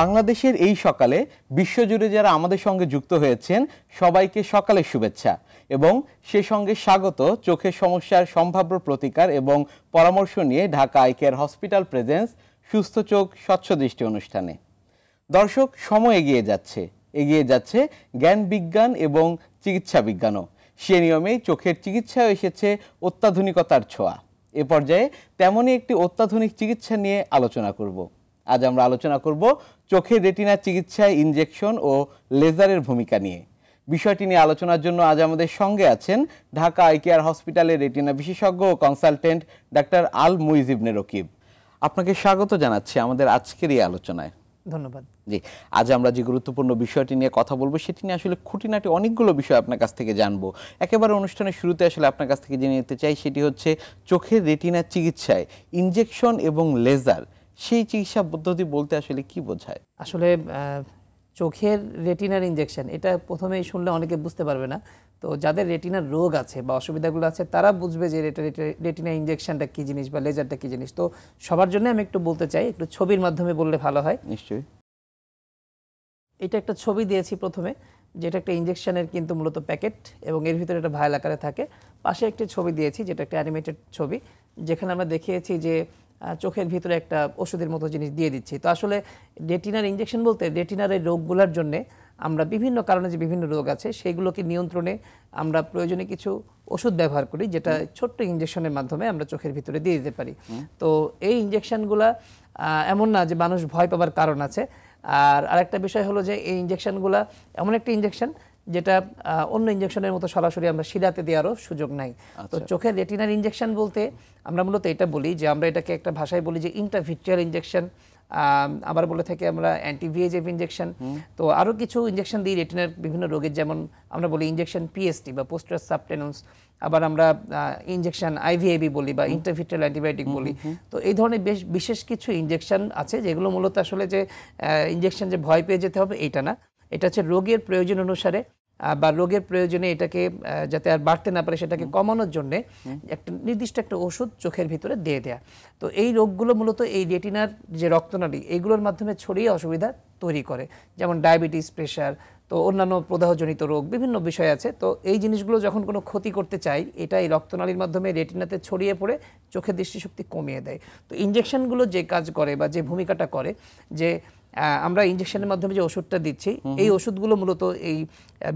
বাংলাদেশের এই সকালে বিশ্বজুড়ে যারা আমাদের সঙ্গে যুক্ত হয়েছেন সবাইকে সকালের শুভেচ্ছা এবং সে সঙ্গে স্বাগত চোখের সমস্যার সম্ভাব্য প্রতিকার এবং পরামর্শ নিয়ে ঢাকা আইকেয়ার হসপিটাল প্রেজেন্স সুস্থ চোখ স্বচ্ছ দৃষ্টি অনুষ্ঠানে দর্শক সময় এগিয়ে যাচ্ছে এগিয়ে যাচ্ছে জ্ঞান বিজ্ঞান এবং চিকিৎসা বিজ্ঞানও সে নিয়মে চোখের চিকিৎসাও এসেছে অত্যাধুনিকতার ছোঁয়া এ পর্যায়ে তেমনই একটি অত্যাধুনিক চিকিৎসা নিয়ে আলোচনা করব আজ আমরা আলোচনা করব চোখে রেটিনা চিকিৎসায় ইনজেকশন ও লেজারের ভূমিকা নিয়ে বিষয়টি নিয়ে আলোচনার জন্য আজ আমাদের সঙ্গে আছেন ঢাকা আই কেয়ার হসপিটালের রেটিনা বিশেষজ্ঞ ও কনসালটেন্ট ডাক্তার আল মুইজিবনে রকিব আপনাকে স্বাগত জানাচ্ছি আমাদের আজকের এই আলোচনায় ধন্যবাদ জি আজ আমরা যে গুরুত্বপূর্ণ বিষয়টি নিয়ে কথা বলবো সেটি নিয়ে আসলে খুঁটিনাটি অনেকগুলো বিষয় আপনার কাছ থেকে জানবো একেবারে অনুষ্ঠানের শুরুতে আসলে আপনার কাছ থেকে জেনে নিতে চাই সেটি হচ্ছে চোখের রেটিনা চিকিৎসায় ইনজেকশন এবং লেজার সেই চিকিৎসা পদ্ধতি বলতে আসলে কি বোঝায় আসলে চোখের রেটিনার ইঞ্জেকশন এটা প্রথমেই শুনলে অনেকে বুঝতে পারবে না তো যাদের রেটিনার রোগ আছে বা অসুবিধাগুলো আছে তারা বুঝবে যে রেটিনা ইঞ্জেকশনটা কী জিনিস বা লেজারটা কী জিনিস তো সবার জন্য আমি একটু বলতে চাই একটু ছবির মাধ্যমে বললে ভালো হয় নিশ্চয়ই এটা একটা ছবি দিয়েছি প্রথমে যেটা একটা ইঞ্জেকশনের কিন্তু মূলত প্যাকেট এবং এর ভিতরে একটা ভাইল আকারে থাকে পাশে একটি ছবি দিয়েছি যেটা একটা অ্যানিমেটেড ছবি যেখানে আমরা দেখিয়েছি যে চোখের ভিতরে একটা ওষুধের মতো জিনিস দিয়ে দিচ্ছি তো আসলে রেটিনার ইঞ্জেকশন বলতে রেটিনার এই রোগগুলোর জন্যে আমরা বিভিন্ন কারণে যে বিভিন্ন রোগ আছে সেগুলোকে নিয়ন্ত্রণে আমরা প্রয়োজনে কিছু ওষুধ ব্যবহার করি যেটা ছোট্ট ইঞ্জেকশনের মাধ্যমে আমরা চোখের ভিতরে দিয়ে দিতে পারি তো এই ইঞ্জেকশনগুলা এমন না যে মানুষ ভয় পাবার কারণ আছে আর আরেকটা বিষয় হলো যে এই ইঞ্জেকশনগুলা এমন একটা ইঞ্জেকশন যেটা অন্য ইঞ্জেকশনের মতো সরাসরি আমরা শিরাতে দেওয়ারও সুযোগ নাই তো আচ্ছা। চোখের রেটিনার ইঞ্জেকশন বলতে আমরা মূলত এটা বলি যে আমরা এটাকে একটা ভাষায় বলি যে ইন্টারভিট্রিয়াল ইঞ্জেকশন আবার বলে থাকি আমরা অ্যান্টিভিএজএফ ইঞ্জেকশন তো আরও কিছু ইঞ্জেকশন দিই রেটিনার বিভিন্ন রোগের যেমন আমরা বলি ইঞ্জেকশন পিএসটি বা পোস্টার সাবটেনস আবার আমরা ইঞ্জেকশন আইভিআইবি বলি বা ইন্টারভিটাল অ্যান্টিবায়োটিক বলি তো এই ধরনের বেশ বিশেষ কিছু ইঞ্জেকশন আছে যেগুলো মূলত আসলে যে ইঞ্জেকশন যে ভয় পেয়ে যেতে হবে এটা না এটা হচ্ছে রোগের প্রয়োজন অনুসারে বা রোগের প্রয়োজনে এটাকে যাতে আর বাড়তে না পারে সেটাকে কমানোর জন্য একটা নির্দিষ্ট একটা ওষুধ চোখের ভিতরে দিয়ে দেয়া তো এই রোগগুলো মূলত এই রেটিনার যে রক্তনালী এগুলোর মাধ্যমে ছড়িয়ে অসুবিধা তৈরি করে যেমন ডায়াবেটিস প্রেশার তো অন্যান্য প্রদাহজনিত রোগ বিভিন্ন বিষয় আছে তো এই জিনিসগুলো যখন কোনো ক্ষতি করতে চাই এটা এই রক্তনালীর মাধ্যমে রেটিনাতে ছড়িয়ে পড়ে চোখের দৃষ্টিশক্তি কমিয়ে দেয় তো ইঞ্জেকশনগুলো যে কাজ করে বা যে ভূমিকাটা করে যে আমরা ইঞ্জেকশনের মাধ্যমে যে ওষুধটা দিচ্ছি এই ওষুধগুলো মূলত এই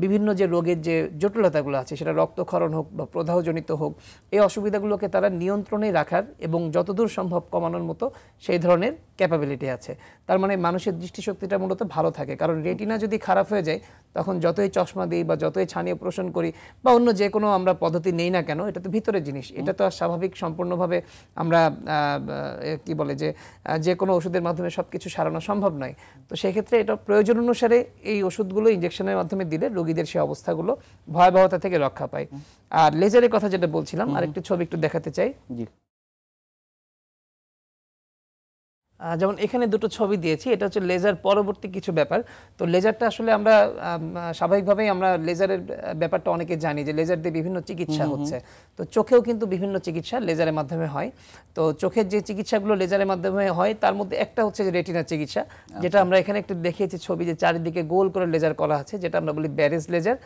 বিভিন্ন যে রোগের যে জটিলতাগুলো আছে সেটা রক্তক্ষরণ হোক বা প্রদাহজনিত হোক এই অসুবিধাগুলোকে তারা নিয়ন্ত্রণে রাখার এবং যতদূর সম্ভব কমানোর মতো সেই ধরনের ক্যাপাবিলিটি আছে তার মানে মানুষের দৃষ্টিশক্তিটা মূলত ভালো থাকে কারণ রেটিনা যদি খারাপ হয়ে যায় তখন যতই চশমা দিই বা যতই ছানি অপারেশন করি বা অন্য যে কোনো আমরা পদ্ধতি নেই না কেন এটা তো ভিতরের জিনিস এটা তো আর স্বাভাবিক সম্পূর্ণভাবে আমরা কি বলে যে যে কোনো ওষুধের মাধ্যমে সব কিছু সারানো সম্ভব না নয় তো সেক্ষেত্রে এটা প্রয়োজন অনুসারে এই ওষুধগুলো ইঞ্জেকশনের মাধ্যমে দিলে রোগীদের সেই অবস্থাগুলো ভয়াবহতা থেকে রক্ষা পায় আর লেজারের কথা যেটা বলছিলাম একটু ছবি একটু দেখাতে চাই জি যেমন এখানে দুটো ছবি দিয়েছি এটা হচ্ছে লেজার পরবর্তী কিছু ব্যাপার তো লেজারটা আসলে আমরা স্বাভাবিকভাবেই আমরা লেজারের ব্যাপারটা অনেকে জানি যে লেজার দিয়ে বিভিন্ন চিকিৎসা হচ্ছে তো চোখেও কিন্তু বিভিন্ন চিকিৎসা লেজারের মাধ্যমে হয় তো চোখের যে চিকিৎসাগুলো লেজারের মাধ্যমে হয় তার মধ্যে একটা হচ্ছে যে রেটিনার চিকিৎসা আচ্ছা। যেটা আমরা এখানে একটু দেখিয়েছি ছবি যে চারিদিকে গোল করে লেজার করা আছে যেটা আমরা বলি ব্যারেজ লেজার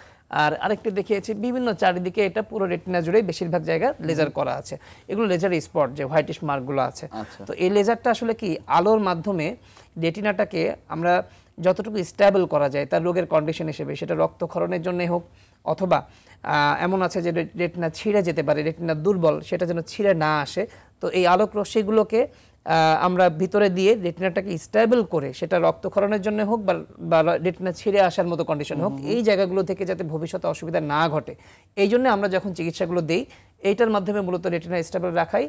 আর আরেকটি দেখিয়েছি বিভিন্ন চারিদিকে এটা পুরো রেটিনা জুড়ে বেশিরভাগ জায়গা লেজার করা আছে এগুলো লেজার স্পট যে হোয়াইটিশ মার্কগুলো আছে আচ্ছা। তো এই লেজারটা আসলে কি আলোর মাধ্যমে রেটিনাটাকে আমরা যতটুকু স্ট্যাবল করা যায় তার রোগের কন্ডিশন হিসেবে সেটা রক্তক্ষরণের জন্যে হোক অথবা এমন আছে যে রেটিনা ছিঁড়ে যেতে পারে রেটিনা দুর্বল সেটা যেন ছিঁড়ে না আসে তো এই আলোক রশ্মিগুলোকে আমরা ভিতরে দিয়ে রেটিনাটাকে স্ট্যাবল করে সেটা রক্তক্ষরণের জন্য হোক বা রেটিনা ছিঁড়ে আসার মতো কন্ডিশন হোক এই জায়গাগুলো থেকে যাতে ভবিষ্যতে অসুবিধা না ঘটে এই জন্য আমরা যখন চিকিৎসাগুলো দিই এইটার মাধ্যমে মূলত রেটিনা স্টেবল রাখাই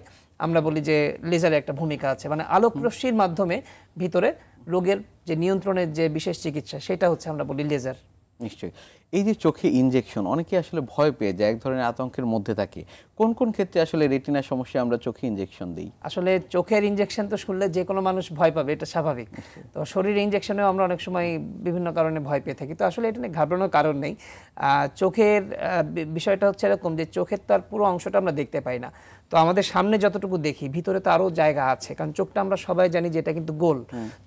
আমরা বলি যে লেজারে একটা ভূমিকা আছে মানে আলোকরশ্মির মাধ্যমে ভিতরে রোগের যে নিয়ন্ত্রণের যে বিশেষ চিকিৎসা সেটা হচ্ছে আমরা বলি লেজার নিশ্চয়ই এই যে চোখে ইনজেকশন অনেকে আসলে ভয় পেয়ে যায় এক ধরনের আতঙ্কের মধ্যে থাকে কোন কোন ক্ষেত্রে আসলে রেটিনার সমস্যা আমরা চোখে ইনজেকশন দিই আসলে চোখের ইনজেকশন তো শুনলে যে কোনো মানুষ ভয় পাবে এটা স্বাভাবিক তো শরীরে ইনজেকশনেও আমরা অনেক সময় বিভিন্ন কারণে ভয় পেয়ে থাকি তো আসলে এটা নিয়ে ঘাবড়ানোর কারণ নেই চোখের বিষয়টা হচ্ছে এরকম যে চোখের তো আর পুরো অংশটা আমরা দেখতে পাই না তো আমাদের সামনে যতটুকু দেখি ভিতরে তো আরও জায়গা আছে কারণ চোখটা আমরা সবাই জানি যে এটা কিন্তু গোল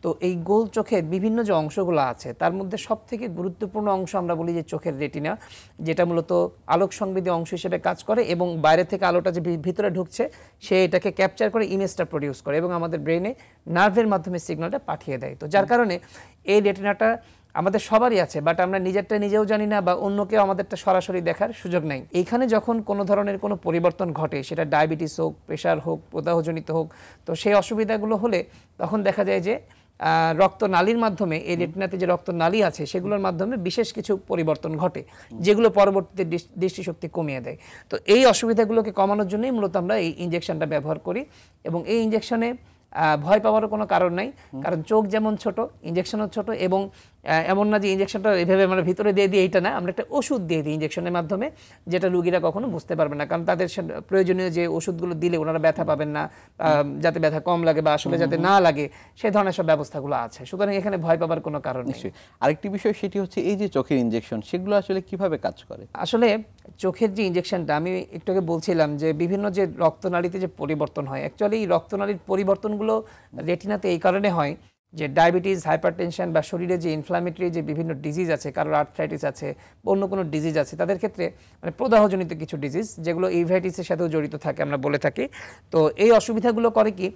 তো এই গোল চোখের বিভিন্ন যে অংশগুলো আছে তার মধ্যে সব থেকে গুরুত্বপূর্ণ অংশ আমরা বলি যে চোখের রেটিনা যেটা মূলত আলোক সংবিধি অংশ হিসেবে কাজ করে এবং বাইরে থেকে আলোটা যে ভিতরে ঢুকছে সে এটাকে ক্যাপচার করে ইমেজটা প্রডিউস করে এবং আমাদের ব্রেনে নার্ভের মাধ্যমে সিগন্যালটা পাঠিয়ে দেয় তো যার কারণে এই রেটিনাটা আমাদের সবারই আছে বাট আমরা নিজেরটা নিজেও জানি না বা অন্যকে আমাদেরটা সরাসরি দেখার সুযোগ নাই এইখানে যখন কোনো ধরনের কোনো পরিবর্তন ঘটে সেটা ডায়াবেটিস হোক প্রেশার হোক প্রদাহজনিত হোক তো সেই অসুবিধাগুলো হলে তখন দেখা যায় যে রক্তনালীর মাধ্যমে এই রেটিনাতে যে নালী আছে সেগুলোর মাধ্যমে বিশেষ কিছু পরিবর্তন ঘটে যেগুলো পরবর্তীতে দৃষ্টিশক্তি কমিয়ে দেয় তো এই অসুবিধাগুলোকে কমানোর জন্যই মূলত আমরা এই ইঞ্জেকশনটা ব্যবহার করি এবং এই ইঞ্জেকশনে ভয় পাওয়ারও কোনো কারণ নাই কারণ চোখ যেমন ছোট ইঞ্জেকশনও ছোট এবং এমন না যে ইঞ্জেকশনটা এভাবে আমরা মানে ভিতরে দিয়ে দিই এইটা না আমরা একটা ওষুধ দিয়ে দিই ইঞ্জেকশনের মাধ্যমে যেটা রুগীরা কখনো বুঝতে পারবে না কারণ তাদের প্রয়োজনীয় যে ওষুধগুলো দিলে ওনারা ব্যথা পাবেন না যাতে ব্যথা কম লাগে বা আসলে যাতে না লাগে সে ধরনের সব ব্যবস্থাগুলো আছে সুতরাং এখানে ভয় পাবার কোনো কারণ নেই আরেকটি বিষয় সেটি হচ্ছে এই যে চোখের ইঞ্জেকশন সেগুলো আসলে কিভাবে কাজ করে আসলে চোখের যে ইঞ্জেকশনটা আমি একটু আগে বলছিলাম যে বিভিন্ন যে রক্তনালীতে যে পরিবর্তন হয় অ্যাকচুয়ালি এই রক্তনালীর পরিবর্তনগুলো রেটিনাতে এই কারণে হয় যে ডায়াবেটিস হাইপারটেনশন বা শরীরে যে ইনফ্লামেটরি যে বিভিন্ন ডিজিজ আছে কারোর আর্থ্রাইটিস আছে অন্য কোনো ডিজিজ আছে তাদের ক্ষেত্রে মানে প্রদাহজনিত কিছু ডিজিজ যেগুলো ইভাইটিসের সাথেও জড়িত থাকে আমরা বলে থাকি তো এই অসুবিধাগুলো করে কি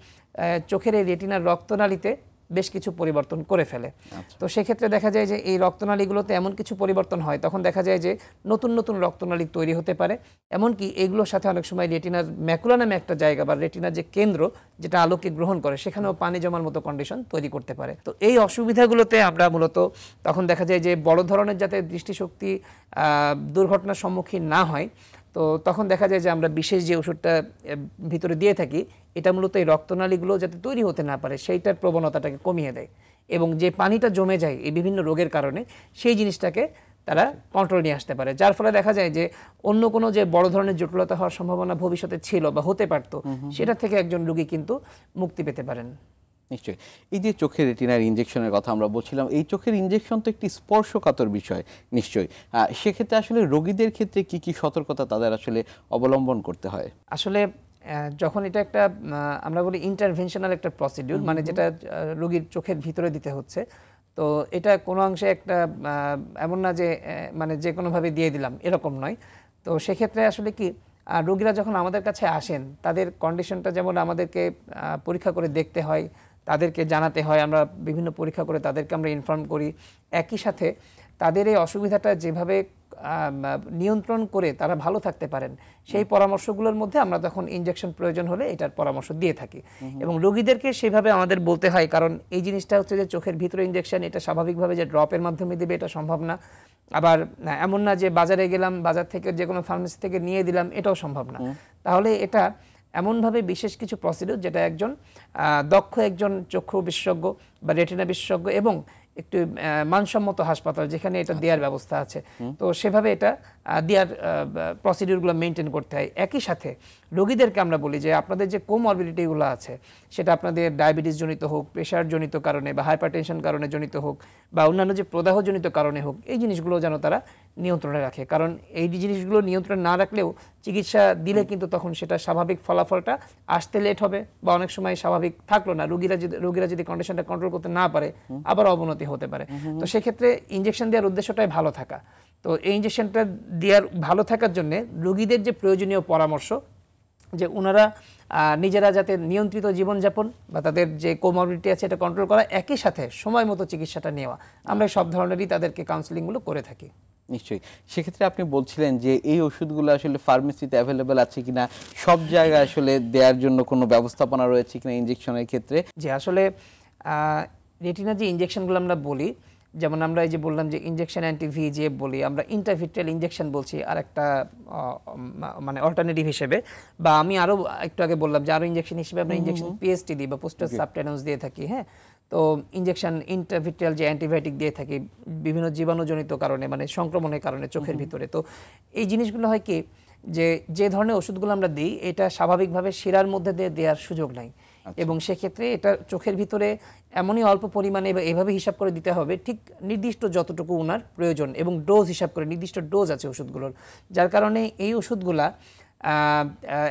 চোখের এই রেটিনার রক্তনালীতে বেশ কিছু পরিবর্তন করে ফেলে আচ্ছা। তো সেক্ষেত্রে দেখা যায় যে এই রক্তনালীগুলোতে এমন কিছু পরিবর্তন হয় তখন দেখা যায় যে নতুন নতুন রক্তনালী তৈরি হতে পারে এমনকি এগুলোর সাথে অনেক সময় রেটিনার ম্যাকুলা নামে একটা জায়গা বা রেটিনার যে কেন্দ্র যেটা আলোকে গ্রহণ করে সেখানেও পানি জমার মতো কন্ডিশন তৈরি করতে পারে তো এই অসুবিধাগুলোতে আমরা মূলত তখন দেখা যায় যে বড় ধরনের যাতে দৃষ্টিশক্তি দুর্ঘটনার সম্মুখীন না হয় তো তখন দেখা যায় যে আমরা বিশেষ যে ওষুধটা ভিতরে দিয়ে থাকি এটা মূলত এই রক্তনালীগুলো যাতে তৈরি হতে না পারে সেইটার প্রবণতাটাকে কমিয়ে দেয় এবং যে পানিটা জমে যায় এই বিভিন্ন রোগের কারণে সেই জিনিসটাকে তারা কন্ট্রোল নিয়ে আসতে পারে যার ফলে দেখা যায় যে অন্য কোনো যে বড় ধরনের জটিলতা হওয়ার সম্ভাবনা ভবিষ্যতে ছিল বা হতে পারত সেটা থেকে একজন রুগী কিন্তু মুক্তি পেতে পারেন নিশ্চয়ই এই যে চোখের রেটিনার ইঞ্জেকশনের কথা আমরা বলছিলাম এই চোখের ইঞ্জেকশন তো একটি স্পর্শকাতর বিষয় নিশ্চয়ই সেক্ষেত্রে আসলে রোগীদের ক্ষেত্রে কি কি সতর্কতা তাদের আসলে অবলম্বন করতে হয় আসলে যখন এটা একটা আমরা বলি ইন্টারভেনশনাল একটা প্রসিডিউর মানে যেটা রোগীর চোখের ভিতরে দিতে হচ্ছে তো এটা কোনো অংশে একটা এমন না যে মানে যে কোনোভাবে দিয়ে দিলাম এরকম নয় তো সেক্ষেত্রে আসলে কি রোগীরা যখন আমাদের কাছে আসেন তাদের কন্ডিশনটা যেমন আমাদেরকে পরীক্ষা করে দেখতে হয় তাদেরকে জানাতে হয় আমরা বিভিন্ন পরীক্ষা করে তাদেরকে আমরা ইনফর্ম করি একই সাথে তাদের এই অসুবিধাটা যেভাবে নিয়ন্ত্রণ করে তারা ভালো থাকতে পারেন সেই পরামর্শগুলোর মধ্যে আমরা তখন ইনজেকশন প্রয়োজন হলে এটার পরামর্শ দিয়ে থাকি এবং রোগীদেরকে সেভাবে আমাদের বলতে হয় কারণ এই জিনিসটা হচ্ছে যে চোখের ভিতরে ইনজেকশন এটা স্বাভাবিকভাবে যে ড্রপের মাধ্যমে দেবে এটা সম্ভব না আবার এমন না যে বাজারে গেলাম বাজার থেকে যে কোনো ফার্মেসি থেকে নিয়ে দিলাম এটাও সম্ভব না তাহলে এটা এমনভাবে বিশেষ কিছু প্রসিডিউর যেটা একজন দক্ষ একজন চক্ষু বিশেষজ্ঞ বা রেটিনা বিশেষজ্ঞ এবং একটু মানসম্মত হাসপাতাল যেখানে এটা দেওয়ার ব্যবস্থা আছে তো সেভাবে এটা দেওয়ার প্রসিডিউরগুলো মেনটেন করতে হয় একই সাথে রোগীদেরকে আমরা বলি যে আপনাদের যে কোমরবিডিটিগুলো আছে সেটা আপনাদের ডায়াবেটিসজনিত হোক প্রেশারজনিত কারণে বা হাইপারটেনশন কারণে জনিত হোক বা অন্যান্য যে প্রদাহজনিত কারণে হোক এই জিনিসগুলো যেন তারা নিয়ন্ত্রণে রাখে কারণ এই জিনিসগুলো নিয়ন্ত্রণ না রাখলেও চিকিৎসা দিলে কিন্তু তখন সেটা স্বাভাবিক ফলাফলটা আসতে লেট হবে বা অনেক সময় স্বাভাবিক থাকলো না রোগীরা যদি রোগীরা যদি কন্ডিশনটা কন্ট্রোল করতে না পারে আবার অবনতি হতে পারে তো সেক্ষেত্রে ইঞ্জেকশন দেওয়ার উদ্দেশ্যটাই ভালো থাকা তো এই ইঞ্জেকশনটা দেওয়ার ভালো থাকার জন্য রোগীদের যে প্রয়োজনীয় পরামর্শ যে ওনারা নিজেরা যাতে নিয়ন্ত্রিত জীবনযাপন বা তাদের যে কোমরিটি আছে এটা কন্ট্রোল করা একই সাথে সময় মতো চিকিৎসাটা নেওয়া আমরা সব ধরনেরই তাদেরকে কাউন্সিলিংগুলো করে থাকি নিশ্চয়ই সেক্ষেত্রে আপনি বলছিলেন যে এই ওষুধগুলো আসলে ফার্মেসিতে অ্যাভেলেবেল আছে কিনা সব জায়গায় আসলে দেওয়ার জন্য কোনো ব্যবস্থাপনা রয়েছে কিনা ইঞ্জেকশনের ক্ষেত্রে যে আসলে রেটিনা যে ইঞ্জেকশনগুলো আমরা বলি যেমন আমরা এই যে বললাম যে ইঞ্জেকশন অ্যান্টিভিজিএফ বলি আমরা ইন্টারভিট্রিয়াল ইঞ্জেকশন বলছি আর একটা মানে অল্টারনেটিভ হিসেবে বা আমি আরও একটু আগে বললাম যে আরও ইঞ্জেকশন হিসেবে আমরা ইঞ্জেকশন পিএসটি দিই বা পোস্টার সাবটেনস দিয়ে থাকি হ্যাঁ তো ইঞ্জেকশন ইন্টারভিট্রিয়াল যে অ্যান্টিবায়োটিক দিয়ে থাকি বিভিন্ন জীবাণুজনিত কারণে মানে সংক্রমণের কারণে চোখের ভিতরে তো এই জিনিসগুলো হয় কি যে যে ধরনের ওষুধগুলো আমরা দিই এটা স্বাভাবিকভাবে শিরার মধ্যে দিয়ে দেওয়ার সুযোগ নাই আচ্ছা। এবং সেক্ষেত্রে এটা চোখের ভিতরে এমনই অল্প পরিমাণে এভাবে হিসাব করে দিতে হবে ঠিক নির্দিষ্ট যতটুকু ওনার প্রয়োজন এবং ডোজ হিসাব করে নির্দিষ্ট ডোজ আছে ওষুধগুলোর যার কারণে এই ওষুধগুলা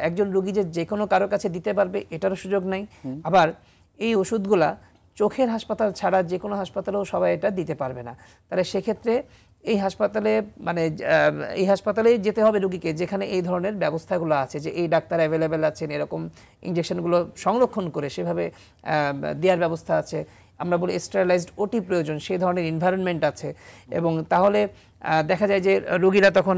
একজন রুগী যে যে কোনো কারো কাছে দিতে পারবে এটারও সুযোগ নাই আবার এই ওষুধগুলা চোখের হাসপাতাল ছাড়া যে কোনো হাসপাতালেও সবাই এটা দিতে পারবে না তাহলে সেক্ষেত্রে এই হাসপাতালে মানে এই হাসপাতালেই যেতে হবে রুগীকে যেখানে এই ধরনের ব্যবস্থাগুলো আছে যে এই ডাক্তার অ্যাভেলেবেল আছেন এরকম ইঞ্জেকশনগুলো সংরক্ষণ করে সেভাবে দেওয়ার ব্যবস্থা আছে আমরা বলি স্টেরালাইজড ওটি প্রয়োজন সেই ধরনের এনভায়রনমেন্ট আছে এবং তাহলে দেখা যায় যে রোগীরা তখন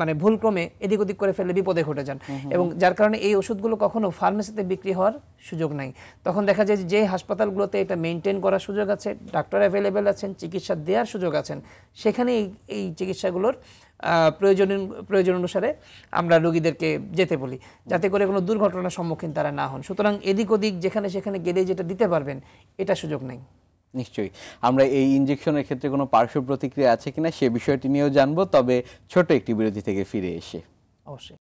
মানে ভুলক্রমে এদিক ওদিক করে ফেলে বিপদে ঘটে যান এবং যার কারণে এই ওষুধগুলো কখনো ফার্মেসিতে বিক্রি হওয়ার সুযোগ নাই তখন দেখা যায় যে হাসপাতালগুলোতে এটা মেনটেন করার সুযোগ আছে ডাক্তার অ্যাভেলেবেল আছেন চিকিৎসা দেওয়ার সুযোগ আছেন সেখানে এই চিকিৎসাগুলোর প্রয়োজন প্রয়োজন অনুসারে আমরা রোগীদেরকে যেতে বলি যাতে করে কোনো দুর্ঘটনার সম্মুখীন তারা না হন সুতরাং এদিক ওদিক যেখানে সেখানে গেলে যেটা দিতে পারবেন এটা সুযোগ নেই নিশ্চয়ই আমরা এই ইঞ্জেকশনের ক্ষেত্রে কোনো পার্শ্ব প্রতিক্রিয়া আছে কিনা সে বিষয়টি নিয়েও জানবো তবে ছোট একটি বিরতি থেকে ফিরে এসে অবশ্যই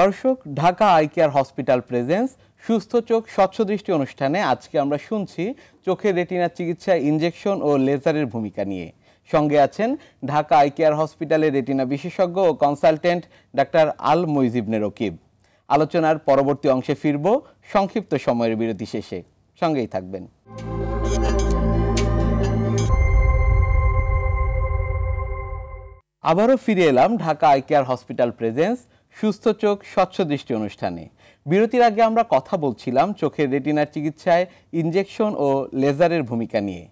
দর্শক Dhaka eye care hospital presents সুস্থ চোখ স্বচ্ছ দৃষ্টি অনুষ্ঠানে আজকে আমরা শুনছি চোখের রেটিনার চিকিৎসা ইঞ্জেকশন ও লেজারের ভূমিকা নিয়ে সঙ্গে আছেন ঢাকা আই কেয়ার হসপিটালের রেটিনা বিশেষজ্ঞ ও কনসালটেন্ট ডাক্তার আল মইজিবনে রকিব আলোচনার পরবর্তী অংশে ফিরব সংক্ষিপ্ত সময়ের বিরতি শেষে সঙ্গেই থাকবেন আবারও ফিরে এলাম Dhaka eye care hospital presents সুস্থ চোখ স্বচ্ছ দৃষ্টি অনুষ্ঠানে বিরতির আগে আমরা কথা বলছিলাম চোখের রেটিনার চিকিৎসায় ইনজেকশন ও লেজারের ভূমিকা নিয়ে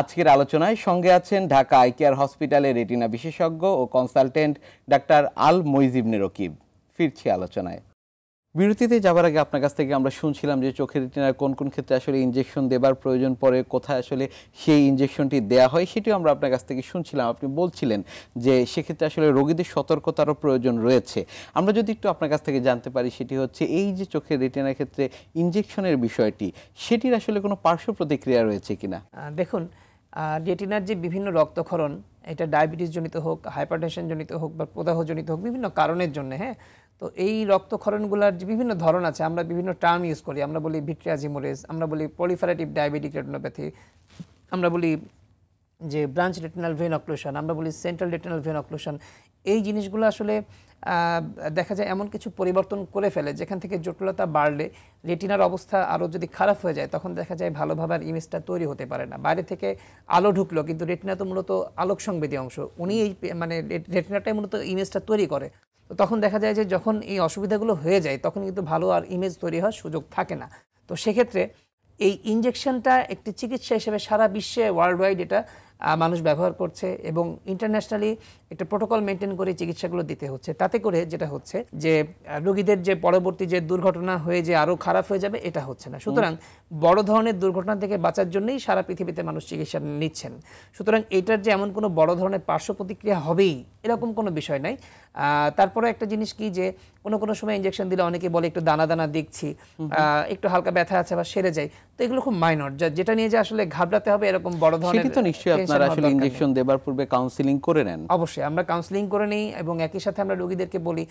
আজকের আলোচনায় সঙ্গে আছেন ঢাকা আই কেয়ার হসপিটালের রেটিনা বিশেষজ্ঞ ও কনসালটেন্ট ডাক্তার আল মইজিবনে রকিব ফিরছি আলোচনায় বিরতিতে যাবার আগে আপনার কাছ থেকে আমরা শুনছিলাম যে চোখের রেটিনার কোন কোন ক্ষেত্রে আসলে ইঞ্জেকশন দেবার প্রয়োজন পড়ে কোথায় আসলে সেই ইঞ্জেকশনটি দেয়া হয় সেটিও আমরা আপনার কাছ থেকে শুনছিলাম আপনি বলছিলেন যে সেক্ষেত্রে আসলে রোগীদের সতর্কতারও প্রয়োজন রয়েছে আমরা যদি একটু আপনার কাছ থেকে জানতে পারি সেটি হচ্ছে এই যে চোখের রেটিনার ক্ষেত্রে ইঞ্জেকশনের বিষয়টি সেটির আসলে কোনো পার্শ্ব প্রতিক্রিয়া রয়েছে কিনা দেখুন রেটিনার যে বিভিন্ন রক্তক্ষরণ এটা ডায়াবেটিসজনিত হোক হাইপারটেনশনজনিত হোক বা প্রদাহজনিত হোক বিভিন্ন কারণের জন্য হ্যাঁ তো এই রক্তক্ষরণগুলোর যে বিভিন্ন ধরন আছে আমরা বিভিন্ন টার্ম ইউজ করি আমরা বলি ভিট্রিয়াজিমোরেজ আমরা বলি পলিফারেটিভ ডায়াবেটিক রেটনোপ্যাথি আমরা বলি যে ব্রাঞ্চ রেটিনাল ভেন অক্লুশন আমরা বলি সেন্ট্রাল রেটিনাল ভেন অক্লুশন এই জিনিসগুলো আসলে দেখা যায় এমন কিছু পরিবর্তন করে ফেলে যেখান থেকে জটিলতা বাড়লে রেটিনার অবস্থা আরও যদি খারাপ হয়ে যায় তখন দেখা যায় ভালোভাবে আর ইমেজটা তৈরি হতে পারে না বাইরে থেকে আলো ঢুকলো কিন্তু রেটিনা তো মূলত আলোক সংবেদী অংশ উনি এই মানে রেটিনাটাই মূলত ইমেজটা তৈরি করে তো তখন দেখা যায় যে যখন এই অসুবিধাগুলো হয়ে যায় তখন কিন্তু ভালো আর ইমেজ তৈরি হওয়ার সুযোগ থাকে না তো সেক্ষেত্রে এই ইঞ্জেকশনটা একটি চিকিৎসা হিসেবে সারা বিশ্বে ওয়ার্ল্ড ওয়াইড এটা মানুষ ব্যবহার করছে এবং ইন্টারন্যাশনালি একটা প্রোটোকল মেনটেন করে চিকিৎসাগুলো দিতে হচ্ছে তাতে করে যেটা হচ্ছে যে রোগীদের যে পরবর্তী যে দুর্ঘটনা হয়ে যে আরও খারাপ হয়ে যাবে এটা হচ্ছে না সুতরাং বড় ধরনের দুর্ঘটনা থেকে বাঁচার জন্যই সারা পৃথিবীতে মানুষ চিকিৎসা নিচ্ছেন সুতরাং এটার যে এমন কোনো বড় ধরনের পার্শ্ব প্রতিক্রিয়া হবেই এরকম কোনো বিষয় নাই তারপরে একটা জিনিস কি যে কোনো কোনো সময় ইঞ্জেকশন দিলে অনেকে বলে একটু দানা দানা দেখছি একটু হালকা ব্যথা আছে বা সেরে যায় তো এগুলো খুব মাইনর যেটা নিয়ে যে আসলে ঘাবড়াতে হবে এরকম বড় ধরনের তো নিশ্চয়ই আপনারা আসলে ইঞ্জেকশন দেবার পূর্বে কাউন্সিলিং করে নেন অবশ্যই আসে আমরা কাউন্সিলিং করে নিই এবং একই সাথে আমরা রোগীদেরকে বলি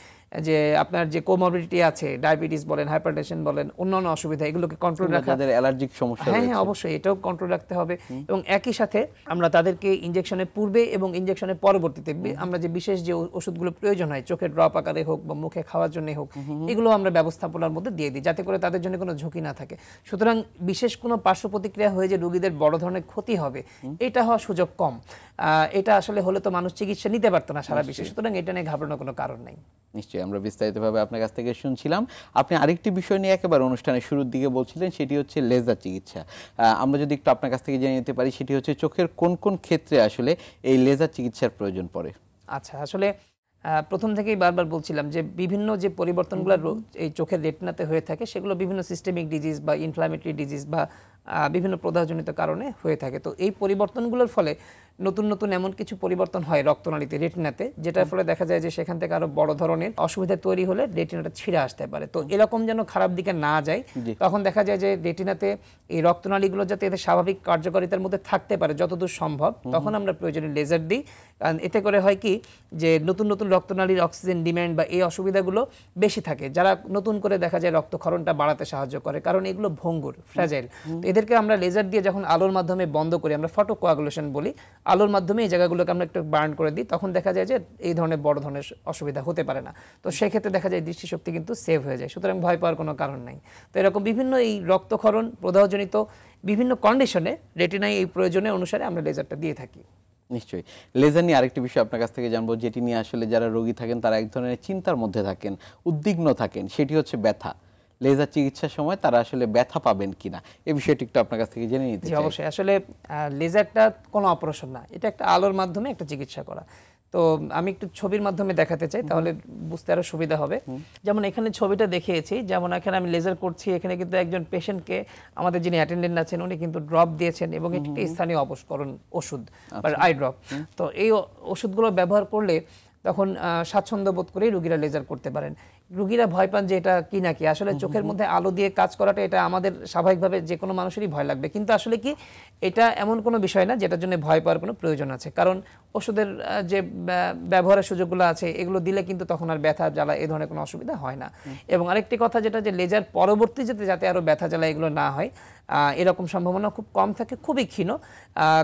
যে আপনার যে কোমরবিডিটি আছে ডায়াবেটিস বলেন হাইপারটেনশন বলেন অন্যান্য অসুবিধা এগুলোকে কন্ট্রোল রাখা তাদের অ্যালার্জিক সমস্যা হ্যাঁ হ্যাঁ অবশ্যই এটাও কন্ট্রোল রাখতে হবে এবং একই সাথে আমরা তাদেরকে ইঞ্জেকশনের পূর্বে এবং ইঞ্জেকশনের পরবর্তীতে আমরা যে বিশেষ যে ওষুধগুলো প্রয়োজন হয় চোখের ড্রপ আকারে হোক বা মুখে খাওয়ার জন্য হোক এগুলো আমরা ব্যবস্থাপনার মধ্যে দিয়ে দিই যাতে করে তাদের জন্য কোনো ঝুঁকি না থাকে সুতরাং বিশেষ কোনো পার্শ্ব প্রতিক্রিয়া হয়ে যে রোগীদের বড় ধরনের ক্ষতি হবে এটা হওয়ার সুযোগ কম এটা আসলে হলে তো মানুষ চিকিৎসা দিতে পারতো না সারা বিশ্বে সুতরাং এটা নিয়ে ঘাবড়ানোর কোনো কারণ নেই নিশ্চয়ই আমরা বিস্তারিতভাবে আপনার কাছ থেকে শুনছিলাম আপনি আরেকটি বিষয় নিয়ে একেবারে অনুষ্ঠানের শুরুর দিকে বলছিলেন সেটি হচ্ছে লেজার চিকিৎসা আমরা যদি একটু আপনার কাছ থেকে জেনে নিতে পারি সেটি হচ্ছে চোখের কোন কোন ক্ষেত্রে আসলে এই লেজার চিকিৎসার প্রয়োজন পড়ে আচ্ছা আসলে প্রথম থেকেই বারবার বলছিলাম যে বিভিন্ন যে পরিবর্তনগুলো এই চোখের রেটনাতে হয়ে থাকে সেগুলো বিভিন্ন সিস্টেমিক ডিজিজ বা ইনফ্লামেটরি ডিজিজ বা বিভিন্ন প্রদাহজনিত কারণে হয়ে থাকে তো এই পরিবর্তনগুলোর ফলে নতুন নতুন এমন কিছু পরিবর্তন হয় রক্তনালীতে রেটিনাতে যেটার ফলে দেখা যায় যে সেখান থেকে আরো বড় ধরনের অসুবিধা তৈরি হলে রেটিনাটা ছিঁড়ে আসতে পারে তো এরকম যেন খারাপ দিকে না যায় তখন দেখা যায় যে রেটিনাতে এই রক্তনালীগুলো যাতে এদের স্বাভাবিক কার্যকারিতার মধ্যে থাকতে পারে যতদূর সম্ভব তখন আমরা প্রয়োজনে লেজার দিই কারণ এতে করে হয় কি যে নতুন নতুন রক্তনালীর অক্সিজেন ডিম্যান্ড বা এই অসুবিধাগুলো বেশি থাকে যারা নতুন করে দেখা যায় রক্তক্ষরণটা বাড়াতে সাহায্য করে কারণ এগুলো ভঙ্গুর ফ্রাজাইল এদেরকে আমরা লেজার দিয়ে যখন আলোর মাধ্যমে বন্ধ করি আমরা ফটো কোয়াগুলেশন বলি আলোর মাধ্যমে এই জায়গাগুলোকে আমরা একটু বার্ন করে দিই তখন দেখা যায় যে এই ধরনের বড় ধরনের অসুবিধা হতে পারে না তো সেক্ষেত্রে দেখা যায় দৃষ্টিশক্তি কিন্তু সেভ হয়ে যায় সুতরাং ভয় পাওয়ার কোনো কারণ নাই তো এরকম বিভিন্ন এই রক্তক্ষরণ প্রদাহজনিত বিভিন্ন কন্ডিশনে রেটিনাই এই প্রয়োজনে অনুসারে আমরা লেজারটা দিয়ে থাকি নিশ্চয়ই লেজার নিয়ে আরেকটি বিষয় আপনার কাছ থেকে জানবো যেটি নিয়ে আসলে যারা রোগী থাকেন তারা এক ধরনের চিন্তার মধ্যে থাকেন উদ্বিগ্ন থাকেন সেটি হচ্ছে ব্যথা লেজার চিকিৎসার সময় তারা আসলে ব্যথা পাবেন কিনা এই বিষয়টি একটু আপনার কাছ থেকে জেনে নিতে চাই অবশ্যই আসলে লেজারটা কোনো অপারেশন না এটা একটা আলোর মাধ্যমে একটা চিকিৎসা করা তো আমি একটু ছবির মাধ্যমে দেখাতে চাই তাহলে বুঝতে আরো সুবিধা হবে যেমন এখানে ছবিটা দেখিয়েছি যেমন এখানে আমি লেজার করছি এখানে কিন্তু একজন পেশেন্টকে আমাদের যিনি অ্যাটেন্ডেন্ট আছেন উনি কিন্তু ড্রপ দিয়েছেন এবং এটি একটি স্থানীয় অবস্করণ ওষুধ বা আই আচ্ছা। ড্রপ তো এই ওষুধগুলো ব্যবহার করলে তখন স্বাচ্ছন্দ্য বোধ করেই রুগীরা লেজার করতে পারেন রুগীরা ভয় পান যে এটা কি নাকি আসলে চোখের মধ্যে আলো দিয়ে কাজ করাটা এটা আমাদের স্বাভাবিকভাবে যে কোনো মানুষেরই ভয় লাগবে কিন্তু আসলে কি এটা এমন কোনো বিষয় না যেটার জন্য ভয় পাওয়ার কোনো প্রয়োজন আছে কারণ ওষুধের যে ব্যবহারের সুযোগগুলো আছে এগুলো দিলে কিন্তু তখন আর ব্যথা জ্বালা এই ধরনের কোনো অসুবিধা হয় না এবং আরেকটি কথা যেটা যে লেজার পরবর্তী যেতে যাতে আরও ব্যথা জ্বালা এগুলো না হয় এরকম সম্ভাবনা খুব কম থাকে খুবই ক্ষীণ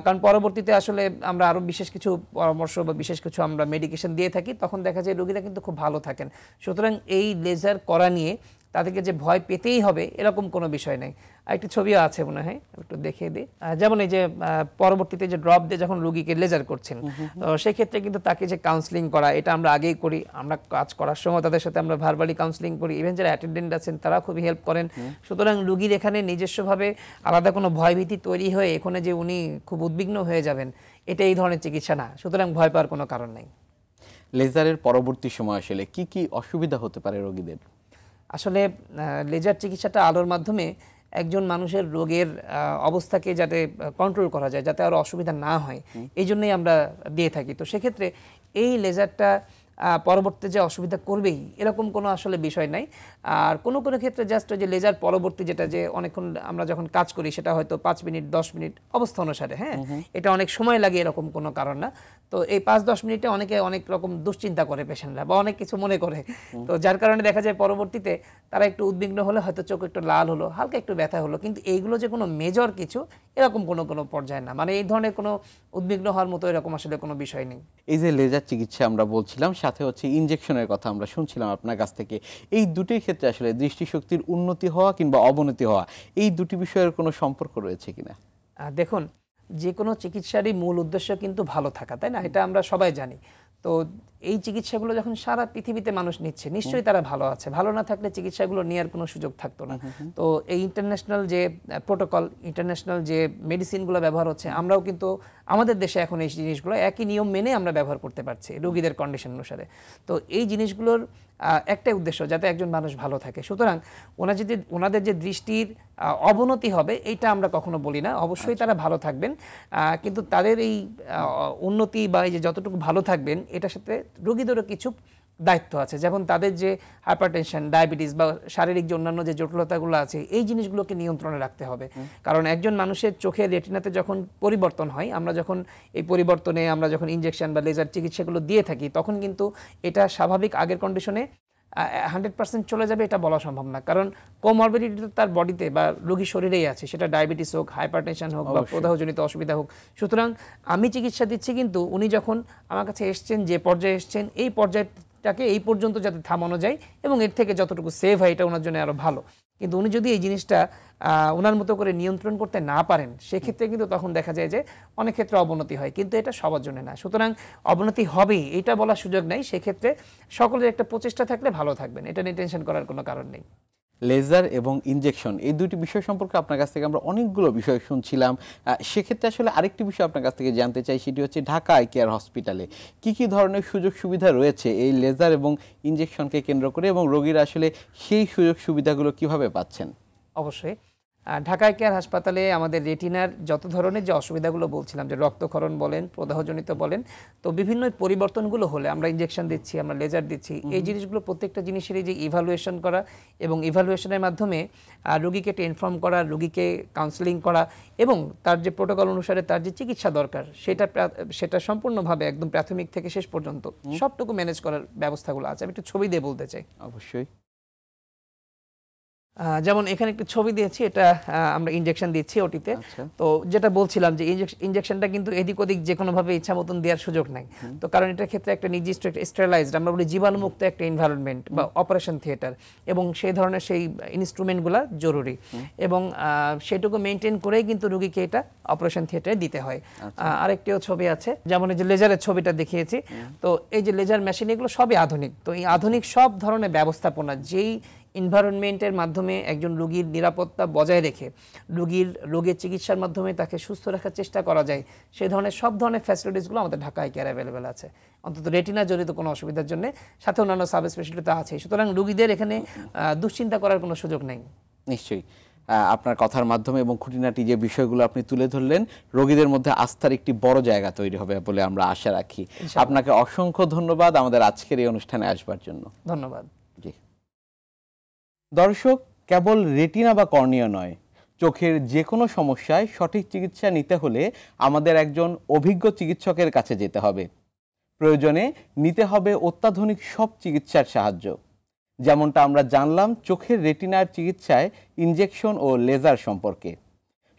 কারণ পরবর্তীতে আসলে আমরা আরও বিশেষ কিছু পরামর্শ বা বিশেষ কিছু আমরা মেডিকেশন দিয়ে থাকি তখন দেখা যায় রুগীরা কিন্তু খুব ভালো থাকেন সুতরাং এই লেজার করা নিয়ে তাদেরকে যে ভয় পেতেই হবে এরকম কোনো বিষয় নেই একটি ছবিও আছে মনে হয় একটু দেখিয়ে দিই যেমন এই যে পরবর্তীতে যে ড্রপ দিয়ে যখন রুগীকে লেজার করছেন সেক্ষেত্রে কিন্তু তাকে যে কাউন্সিলিং করা এটা আমরা আগেই করি আমরা কাজ করার সময় তাদের সাথে আমরা ভারবালি কাউন্সিলিং করি ইভেন যারা অ্যাটেন্ডেন্ট আছেন তারা খুবই হেল্প করেন সুতরাং রুগীর এখানে নিজস্বভাবে আলাদা কোনো ভয়ভীতি তৈরি হয়ে এখানে যে উনি খুব উদ্বিগ্ন হয়ে যাবেন এটা এই ধরনের চিকিৎসা না সুতরাং ভয় পাওয়ার কোনো কারণ নেই লেজারের পরবর্তী সময় আসলে কি কি অসুবিধা হতে পারে রোগীদের আসলে লেজার চিকিৎসাটা আলোর মাধ্যমে একজন মানুষের রোগের অবস্থাকে যাতে কন্ট্রোল করা যায় যাতে আর অসুবিধা না হয় এই জন্যই আমরা দিয়ে থাকি তো সেক্ষেত্রে এই লেজারটা পরবর্তী যে অসুবিধা করবেই এরকম কোনো আসলে বিষয় নাই আর কোনো কোনো ক্ষেত্রে জাস্ট যে লেজার পরবর্তী যেটা যে অনেকক্ষণ আমরা যখন কাজ করি সেটা হয়তো পাঁচ মিনিট দশ মিনিট অবস্থা অনুসারে হ্যাঁ এটা অনেক সময় লাগে এরকম কোনো কারণ না তো এই পাঁচ দশ মিনিটে অনেকে অনেক রকম দুশ্চিন্তা করে পেশেন্টরা বা অনেক কিছু মনে করে তো যার কারণে দেখা যায় পরবর্তীতে তারা একটু উদ্বিগ্ন হলে হয়তো চোখ একটু লাল হলো হালকা একটু ব্যথা হলো কিন্তু এইগুলো যে কোনো মেজর কিছু এরকম কোনো কোনো পর্যায়ে না মানে এই ধরনের কোনো উদ্বিগ্ন হওয়ার মতো এরকম আসলে কোনো বিষয় নেই এই যে লেজার চিকিৎসা আমরা বলছিলাম সাথে হচ্ছে ইনজেকশনের কথা আমরা শুনছিলাম আপনার কাছ থেকে এই দুটির ক্ষেত্রে আসলে দৃষ্টিশক্তির উন্নতি হওয়া কিংবা অবনতি হওয়া এই দুটি বিষয়ের কোনো সম্পর্ক রয়েছে কিনা দেখুন যে কোনো চিকিৎসারই মূল উদ্দেশ্য কিন্তু ভালো থাকা তাই না এটা আমরা সবাই জানি তো এই চিকিৎসাগুলো যখন সারা পৃথিবীতে মানুষ নিচ্ছে নিশ্চয়ই তারা ভালো আছে ভালো না থাকলে চিকিৎসাগুলো নেওয়ার কোনো সুযোগ থাকতো না তো এই ইন্টারন্যাশনাল যে প্রোটোকল ইন্টারন্যাশনাল যে মেডিসিনগুলো ব্যবহার হচ্ছে আমরাও কিন্তু আমাদের দেশে এখন এই জিনিসগুলো একই নিয়ম মেনে আমরা ব্যবহার করতে পারছি রোগীদের কন্ডিশন অনুসারে তো এই জিনিসগুলোর একটাই উদ্দেশ্য যাতে একজন মানুষ ভালো থাকে সুতরাং ওনার যদি ওনাদের যে দৃষ্টির অবনতি হবে এটা আমরা কখনো বলি না অবশ্যই আচ্ছা। তারা ভালো থাকবেন কিন্তু তাদের এই উন্নতি বা এই যে যতটুকু ভালো থাকবেন এটার সাথে রোগীদেরও কিছু দায়িত্ব আছে যেমন তাদের যে হাইপারটেনশন ডায়াবেটিস বা শারীরিক যে অন্যান্য যে জটিলতাগুলো আছে এই জিনিসগুলোকে নিয়ন্ত্রণে রাখতে হবে কারণ একজন মানুষের চোখে রেটিনাতে যখন পরিবর্তন হয় আমরা যখন এই পরিবর্তনে আমরা যখন ইঞ্জেকশন বা লেজার চিকিৎসাগুলো দিয়ে থাকি তখন কিন্তু এটা স্বাভাবিক আগের কন্ডিশনে হান্ড্রেড পার্সেন্ট চলে যাবে এটা বলা সম্ভব না কারণ কোমরবিডিটি তো তার বডিতে বা রোগীর শরীরেই আছে সেটা ডায়াবেটিস হোক হাইপারটেনশন হোক বা প্রদাহজনিত অসুবিধা হোক সুতরাং আমি চিকিৎসা দিচ্ছি কিন্তু উনি যখন আমার কাছে এসছেন যে পর্যায়ে এসছেন এই পর্যায়ে টাকে এই পর্যন্ত যাতে থামানো যায় এবং এর থেকে যতটুকু সেভ হয় এটা ওনার জন্য আরও ভালো কিন্তু উনি যদি এই জিনিসটা ওনার মতো করে নিয়ন্ত্রণ করতে না পারেন সেক্ষেত্রে কিন্তু তখন দেখা যায় যে অনেক ক্ষেত্রে অবনতি হয় কিন্তু এটা সবার জন্য না সুতরাং অবনতি হবেই এটা বলার সুযোগ নাই সেক্ষেত্রে সকলের একটা প্রচেষ্টা থাকলে ভালো থাকবেন এটা নিয়ে টেনশন করার কোনো কারণ নেই লেজার এবং ইঞ্জেকশন এই দুটি বিষয় সম্পর্কে আপনার কাছ থেকে আমরা অনেকগুলো বিষয় শুনছিলাম সেক্ষেত্রে আসলে আরেকটি বিষয় আপনার কাছ থেকে জানতে চাই সেটি হচ্ছে ঢাকা আই কেয়ার হসপিটালে কি কি ধরনের সুযোগ সুবিধা রয়েছে এই লেজার এবং ইঞ্জেকশনকে কেন্দ্র করে এবং রোগীরা আসলে সেই সুযোগ সুবিধাগুলো কিভাবে পাচ্ছেন অবশ্যই ঢাকায় কেয়ার হাসপাতালে আমাদের রেটিনার যত ধরনের যে অসুবিধাগুলো বলছিলাম যে রক্তক্ষরণ বলেন প্রদাহজনিত বলেন তো বিভিন্ন পরিবর্তনগুলো হলে আমরা ইঞ্জেকশন দিচ্ছি আমরা লেজার দিচ্ছি এই জিনিসগুলো প্রত্যেকটা জিনিসের যে ইভালুয়েশন করা এবং ইভালুয়েশনের মাধ্যমে রুগীকে ইনফর্ম করা রুগীকে কাউন্সেলিং করা এবং তার যে প্রোটোকল অনুসারে তার যে চিকিৎসা দরকার সেটা সেটা সম্পূর্ণভাবে একদম প্রাথমিক থেকে শেষ পর্যন্ত সবটুকু ম্যানেজ করার ব্যবস্থাগুলো আছে আমি একটু ছবি দিয়ে বলতে চাই অবশ্যই যেমন এখানে একটি ছবি দিয়েছি এটা আমরা ইনজেকশন দিচ্ছি ওটিতে আচ্ছা। তো যেটা বলছিলাম যে ইনজেকশনটা কিন্তু এদিক ওদিক যে কোনোভাবে ইচ্ছা মতন দেওয়ার সুযোগ নাই তো কারণ এটার ক্ষেত্রে একটা নির্দিষ্ট স্টেরিলাইজড আমরা বলি জীবাণুমুক্ত একটা এনভায়রনমেন্ট বা অপারেশন থিয়েটার এবং সেই ধরনের সেই ইনস্ট্রুমেন্টগুলো জরুরি এবং সেটুকু মেনটেন করেই কিন্তু রুগীকে এটা অপারেশন থিয়েটারে দিতে হয় আচ্ছা। আরেকটিও ছবি আছে যেমন এই যে লেজারের ছবিটা দেখিয়েছি তো এই যে লেজার মেশিন এগুলো সবই আধুনিক তো এই আধুনিক সব ধরনের ব্যবস্থাপনা যেই ইনভায়রনমেন্টের মাধ্যমে একজন রোগীর নিরাপত্তা বজায় রেখে রোগীর রোগের চিকিৎসার মাধ্যমে তাকে সুস্থ রাখার চেষ্টা করা যায় সেই ধরনের সব ধরনের ফ্যাসিলিটিসগুলো আমাদের ঢাকা আই কেয়ার অ্যাভেলেবেল আছে অন্তত রেটিনা জড়িত কোনো অসুবিধার জন্য সাথে অন্যান্য সাব স্পেশালিটি আছে সুতরাং রোগীদের এখানে দুশ্চিন্তা করার কোনো সুযোগ নেই নিশ্চয়ই আপনার কথার মাধ্যমে এবং খুঁটিনাটি যে বিষয়গুলো আপনি তুলে ধরলেন রোগীদের মধ্যে আস্থার একটি বড় জায়গা তৈরি হবে বলে আমরা আশা রাখি আপনাকে অসংখ্য ধন্যবাদ আমাদের আজকের এই অনুষ্ঠানে আসবার জন্য ধন্যবাদ দর্শক কেবল রেটিনা বা কর্নিয়া নয় চোখের যে কোনো সমস্যায় সঠিক চিকিৎসা নিতে হলে আমাদের একজন অভিজ্ঞ চিকিৎসকের কাছে যেতে হবে প্রয়োজনে নিতে হবে অত্যাধুনিক সব চিকিৎসার সাহায্য যেমনটা আমরা জানলাম চোখের রেটিনার চিকিৎসায় ইনজেকশন ও লেজার সম্পর্কে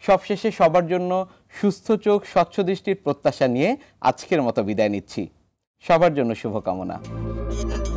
সবশেষে সবার জন্য সুস্থ চোখ স্বচ্ছ দৃষ্টির প্রত্যাশা নিয়ে আজকের মতো বিদায় নিচ্ছি সবার জন্য শুভকামনা